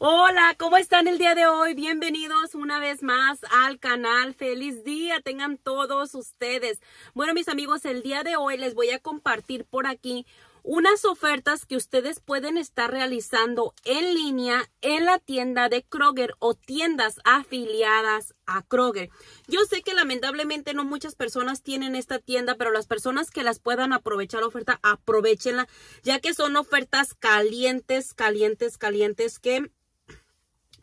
Hola, ¿cómo están el día de hoy? Bienvenidos una vez más al canal. Feliz día tengan todos ustedes. Bueno, mis amigos, el día de hoy les voy a compartir por aquí unas ofertas que ustedes pueden estar realizando en línea en la tienda de Kroger o tiendas afiliadas a Kroger. Yo sé que lamentablemente no muchas personas tienen esta tienda, pero las personas que las puedan aprovechar la oferta, aprovechenla, ya que son ofertas calientes, calientes, calientes que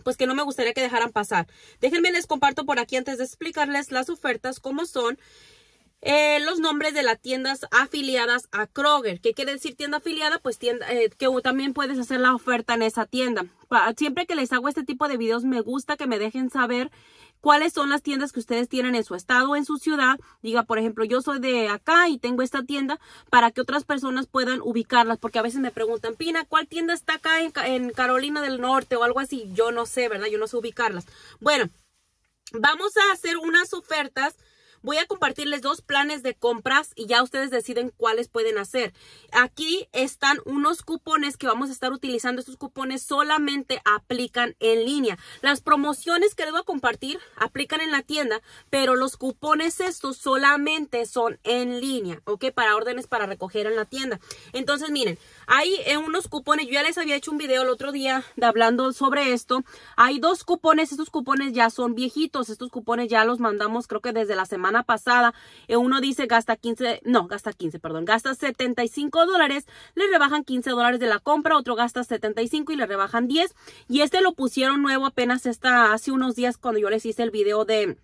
pues que no me gustaría que dejaran pasar. Déjenme les comparto por aquí antes de explicarles las ofertas, cómo son. Eh, los nombres de las tiendas afiliadas a Kroger. ¿Qué quiere decir tienda afiliada? Pues tienda, eh, que también puedes hacer la oferta en esa tienda. Siempre que les hago este tipo de videos me gusta que me dejen saber cuáles son las tiendas que ustedes tienen en su estado o en su ciudad. Diga, por ejemplo, yo soy de acá y tengo esta tienda para que otras personas puedan ubicarlas, porque a veces me preguntan, Pina, ¿cuál tienda está acá en, Carolina del Norte o algo así? Yo no sé, ¿verdad? Yo no sé ubicarlas. Bueno, vamos a hacer unas ofertas Voy a compartirles dos planes de compras y ya ustedes deciden cuáles pueden hacer. Aquí están unos cupones que vamos a estar utilizando. Estos cupones solamente aplican en línea. Las promociones que les voy a compartir aplican en la tienda, pero los cupones estos solamente son en línea, ¿ok? Para órdenes para recoger en la tienda. Entonces, miren, hay eh, unos cupones. Yo ya les había hecho un video el otro día hablando sobre esto. Hay dos cupones. Estos cupones ya son viejitos. Estos cupones ya los mandamos creo que desde la semana pasada, eh, uno dice gasta 15, no, gasta 15, perdón, gasta 75 dólares, le rebajan 15 dólares de la compra, otro gasta 75 y le rebajan 10. Y este lo pusieron nuevo apenas esta, hace unos días cuando yo les hice el video de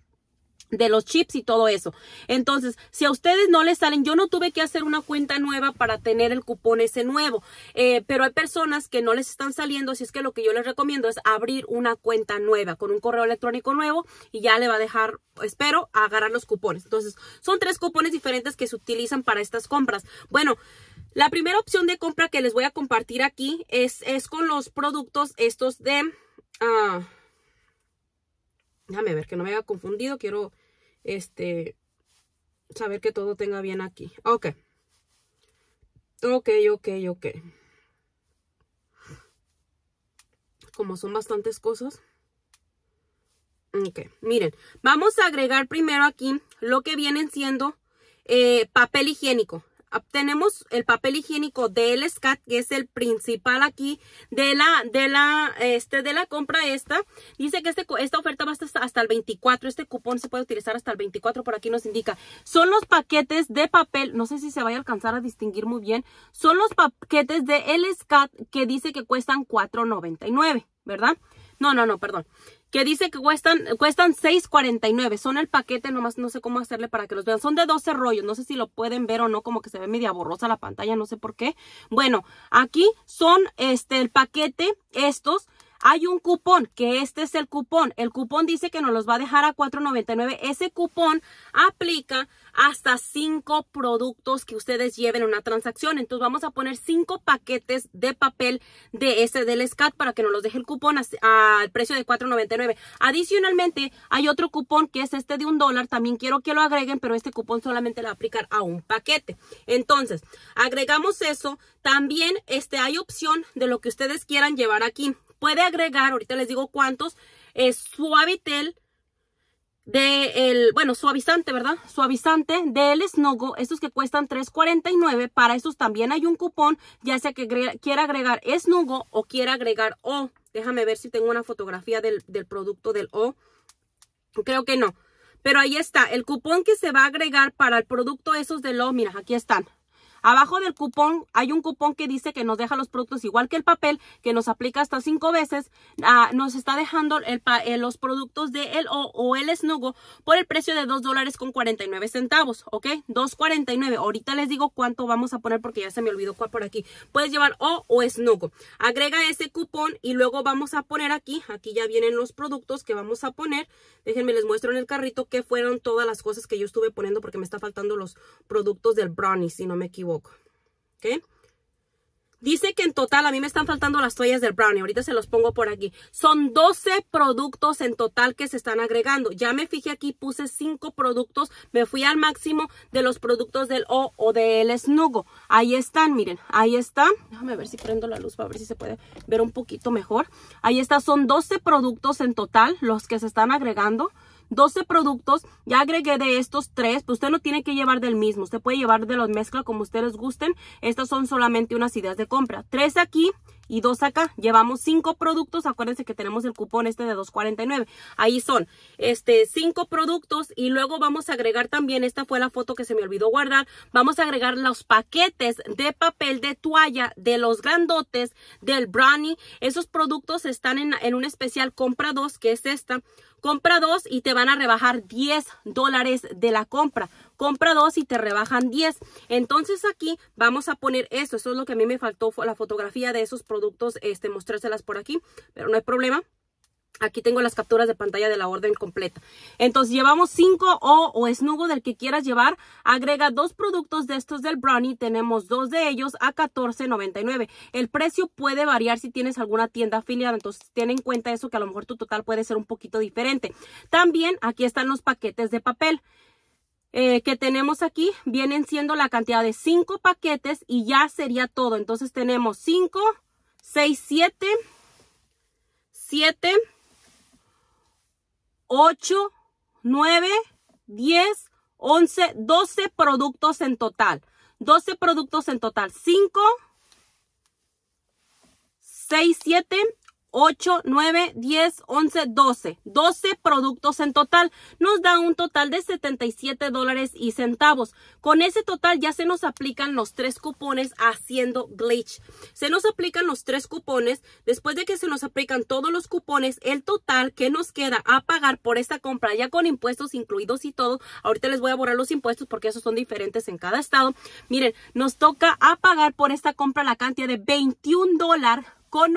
de los chips y todo eso. Entonces, si a ustedes no les salen, yo no tuve que hacer una cuenta nueva para tener el cupón ese nuevo, eh, pero hay personas que no les están saliendo, así es que lo que yo les recomiendo es abrir una cuenta nueva con un correo electrónico nuevo y ya le va a dejar, espero, agarrar los cupones. Entonces, son tres cupones diferentes que se utilizan para estas compras. Bueno, la primera opción de compra que les voy a compartir aquí es, es con los productos estos de... Ah, Déjame ver que no me haya confundido. Quiero este saber que todo tenga bien aquí. Ok. Ok, ok, ok. Como son bastantes cosas. Ok, miren. Vamos a agregar primero aquí lo que vienen siendo eh, papel higiénico tenemos el papel higiénico del SCAT, que es el principal aquí de la, de la, este, de la compra esta. Dice que este, esta oferta va hasta, hasta el 24. Este cupón se puede utilizar hasta el 24, por aquí nos indica. Son los paquetes de papel, no sé si se vaya a alcanzar a distinguir muy bien. Son los paquetes de el SCAT que dice que cuestan $4.99, ¿verdad? No, no, no, perdón que dice que cuestan, cuestan 6.49. Son el paquete, nomás no sé cómo hacerle para que los vean. Son de 12 rollos, no sé si lo pueden ver o no, como que se ve media borrosa la pantalla, no sé por qué. Bueno, aquí son este el paquete, estos hay un cupón, que este es el cupón. El cupón dice que nos los va a dejar a $4.99. Ese cupón aplica hasta 5 productos que ustedes lleven en una transacción. Entonces vamos a poner 5 paquetes de papel de ese del SCAT para que nos los deje el cupón al precio de $4.99. Adicionalmente hay otro cupón que es este de un dólar. También quiero que lo agreguen, pero este cupón solamente lo va a un paquete. Entonces agregamos eso. También este, hay opción de lo que ustedes quieran llevar aquí puede agregar, ahorita les digo cuántos, es suavitel de bueno, suavizante, ¿verdad? Suavizante del Snogo, estos que cuestan $3.49, para estos también hay un cupón, ya sea que quiera agregar Snogo o quiera agregar O. Déjame ver si tengo una fotografía del, producto del O. Creo que no. Pero ahí está, el cupón que se va a agregar para el producto esos de O, mira, aquí están, Abajo del cupón hay un cupón que dice que nos deja los productos igual que el papel, que nos aplica hasta cinco veces. Ah, nos está dejando eh, los productos de el o, o el Snugo por el precio de 2 dólares con 49 centavos, ¿ok? 2.49. Ahorita les digo cuánto vamos a poner porque ya se me olvidó cuál por aquí. Puedes llevar o o Snugo. Agrega ese cupón y luego vamos a poner aquí, aquí ya vienen los productos que vamos a poner. Déjenme les muestro en el carrito que fueron todas las cosas que yo estuve poniendo porque me está faltando los productos del brownie, si no me equivoco. Dice que en total a mí me están faltando las toallas del brownie. Ahorita se los pongo por aquí. Son 12 productos en total que se están agregando. Ya me fijé aquí, puse 5 productos. Me fui al máximo de los productos del O o del Snugo. Ahí están, miren. Ahí está Déjame ver si prendo la luz para ver si se puede ver un poquito mejor. Ahí está. Son 12 productos en total los que se están agregando. 12 productos. Ya agregué de estos tres, pero pues usted no tiene que llevar del mismo. Usted puede llevar de los mezcla como ustedes gusten. Estas son solamente unas ideas de compra. 3 aquí y dos acá. Llevamos 5 productos. Acuérdense que tenemos el cupón este de 2.49. Ahí son este cinco productos y luego vamos a agregar también, esta fue la foto que se me olvidó guardar, vamos a agregar los paquetes de papel de toalla de los grandotes del brownie. Esos productos están en, en un especial compra 2 que es esta Compra dos y te van a rebajar 10 dólares de la compra. Compra dos y te rebajan 10. Entonces aquí vamos a poner esto. Eso es lo que a mí me faltó, fue la fotografía de esos productos, este, mostrárselas por aquí, pero no hay problema. Aquí tengo las capturas de pantalla de la orden completa. Entonces llevamos 5 o, o esnugo del que quieras llevar. Agrega dos productos de estos del brownie. Tenemos dos de ellos a $14.99. El precio puede variar si tienes alguna tienda afiliada. Entonces ten en cuenta eso que a lo mejor tu total puede ser un poquito diferente. También aquí están los paquetes de papel. Eh, que tenemos aquí vienen siendo la cantidad de 5 paquetes y ya sería todo. Entonces tenemos 5, 6, 7, 7, 8, 9, 10, 11, 12 productos en total. 12 productos en total. 5, 6, 7, 8, 9, 10, 11, 12. 12 productos en total. Nos da un total de 77 dólares y centavos. Con ese total ya se nos aplican los tres cupones haciendo glitch. Se nos aplican los tres cupones. Después de que se nos aplican todos los cupones, el total que nos queda a pagar por esta compra, ya con impuestos incluidos y todo. Ahorita les voy a borrar los impuestos porque esos son diferentes en cada estado. Miren, nos toca a pagar por esta compra la cantidad de 21 dólares con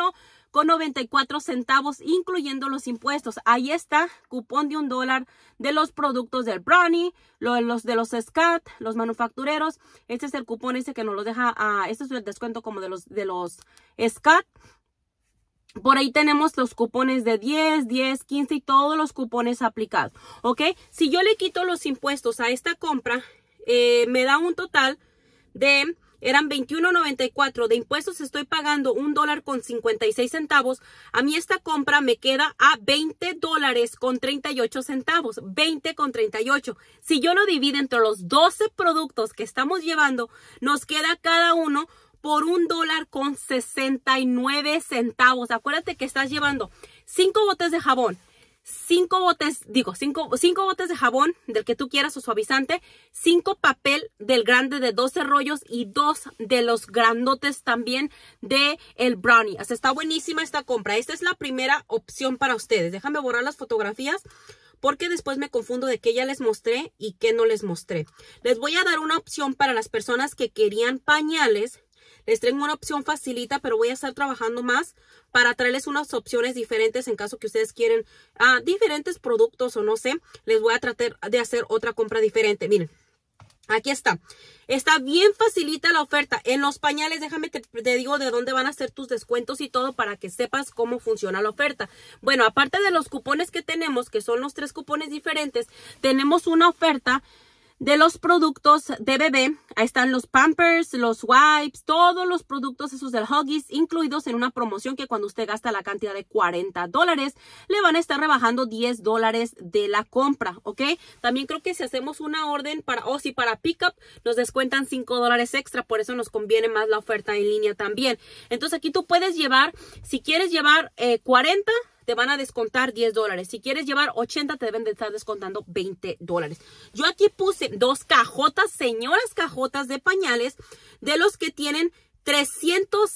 con 94 centavos, incluyendo los impuestos. Ahí está, cupón de un dólar de los productos del brownie, los de los SCAT, los manufactureros. Este es el cupón ese que nos lo deja, a. Ah, este es el descuento como de los, de los SCAT. Por ahí tenemos los cupones de 10, 10, 15 y todos los cupones aplicados. ¿Ok? Si yo le quito los impuestos a esta compra, eh, me da un total de eran 21.94. De impuestos estoy pagando un dólar con 56 centavos. A mí esta compra me queda a 20 dólares con 38 centavos. 20 con 38. Si yo lo divido entre los 12 productos que estamos llevando, nos queda cada uno por un dólar con 69 centavos. Acuérdate que estás llevando cinco botes de jabón, cinco botes, digo, cinco, cinco botes de jabón del que tú quieras o suavizante, cinco papel del grande de 12 rollos y dos de los grandotes también de el brownie. así está buenísima esta compra. Esta es la primera opción para ustedes. Déjame borrar las fotografías porque después me confundo de qué ya les mostré y qué no les mostré. Les voy a dar una opción para las personas que querían pañales les traigo una opción facilita, pero voy a estar trabajando más para traerles unas opciones diferentes en caso que ustedes quieren ah, diferentes productos o no sé. Les voy a tratar de hacer otra compra diferente. Miren. Aquí está. Está bien facilita la oferta. En los pañales, déjame te, te, digo de dónde van a ser tus descuentos y todo para que sepas cómo funciona la oferta. Bueno, aparte de los cupones que tenemos, que son los tres cupones diferentes, tenemos una oferta de los productos de bebé. Ahí están los Pampers, los Wipes, todos los productos esos del Huggies incluidos en una promoción que cuando usted gasta la cantidad de 40 dólares, le van a estar rebajando 10 dólares de la compra, ¿ok? También creo que si hacemos una orden para, o si para pickup, nos descuentan 5 dólares extra, por eso nos conviene más la oferta en línea también. Entonces aquí tú puedes llevar, si quieres llevar 40, eh, te van a descontar 10 dólares. Si quieres llevar 80, te deben de estar descontando 20 dólares. Yo aquí puse dos cajotas, señoras cajotas de pañales, de los que tienen 300,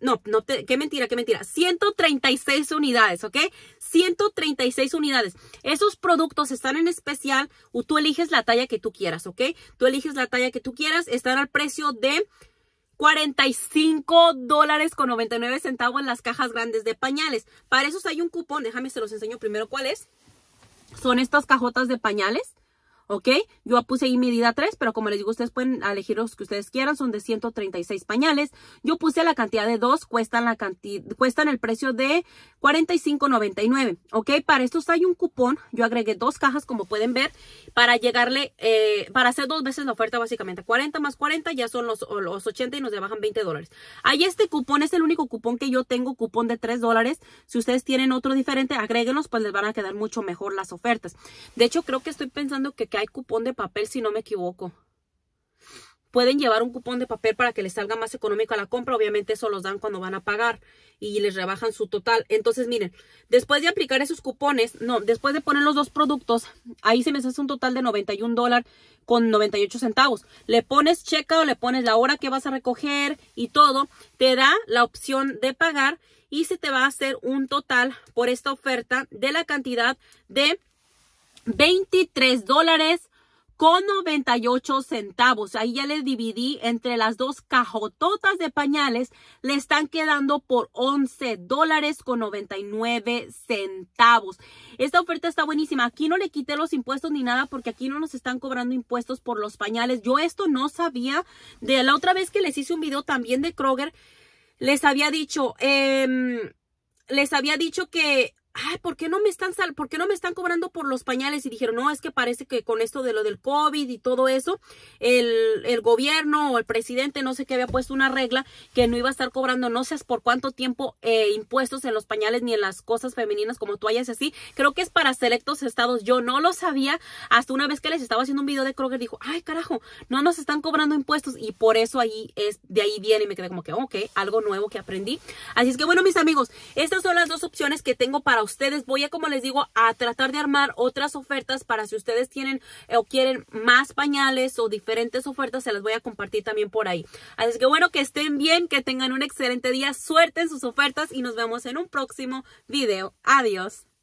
no, no, qué mentira, qué mentira. 136 unidades, ¿ok? 136 unidades. Esos productos están en especial, tú eliges la talla que tú quieras, ¿ok? Tú eliges la talla que tú quieras, están al precio de 45 dólares con 99 centavos las cajas grandes de pañales. Para eso hay un cupón, déjame se los enseño primero cuál es. Son estas cajotas de pañales. ¿ok? Yo puse ahí medida 3, pero como les digo, ustedes pueden elegir los que ustedes quieran, son de 136 pañales. Yo puse la cantidad de 2, cuestan, cuestan el precio de 45.99, ¿ok? Para estos hay un cupón, yo agregué dos cajas, como pueden ver, para llegarle, eh, para hacer dos veces la oferta básicamente, 40 más 40 ya son los, 80 y nos bajan 20 dólares. Hay este cupón es el único cupón que yo tengo, cupón de 3 dólares. Si ustedes tienen otro diferente, Agréguenos, pues les van a quedar mucho mejor las ofertas. De hecho, creo que estoy pensando que hay cupón de papel, si no me equivoco. Pueden llevar un cupón de papel para que les salga más económico a la compra. Obviamente eso los dan cuando van a pagar y les rebajan su total. Entonces, miren, después de aplicar esos cupones, no, después de poner los dos productos, ahí se me hace un total de 91 dólares con 98 centavos. Le pones checa o le pones la hora que vas a recoger y todo. Te da la opción de pagar y se te va a hacer un total por esta oferta de la cantidad de 23 dólares con 98 centavos. Ahí ya le dividí entre las dos cajototas de pañales. Le están quedando por 11 dólares con 99 centavos. Esta oferta está buenísima. Aquí no le quité los impuestos ni nada porque aquí no nos están cobrando impuestos por los pañales. Yo esto no sabía. De la otra vez que les hice un video también de Kroger, les había dicho, em, les había dicho que ay, ¿por qué no me están sal ¿por no me están cobrando por los pañales? Y dijeron, no, es que parece que con esto de lo del COVID y todo eso, el, gobierno o el presidente, no sé qué, había puesto una regla que no iba a estar cobrando, no sé por cuánto tiempo, eh, impuestos en los pañales ni en las cosas femeninas como toallas y así. Creo que es para selectos estados. Yo no lo sabía hasta una vez que les estaba haciendo un video de Kroger, dijo, ay, carajo, no nos están cobrando impuestos. Y por eso ahí es, de ahí viene y me quedé como que, ok, algo nuevo que aprendí. Así es que bueno, mis amigos, estas son las dos opciones que tengo para ustedes. Voy a, como les digo, a tratar de armar otras ofertas para si ustedes tienen eh, o quieren más pañales o diferentes ofertas, se las voy a compartir también por ahí. Así que bueno, que estén bien, que tengan un excelente día, suerte en sus ofertas y nos vemos en un próximo video. Adiós.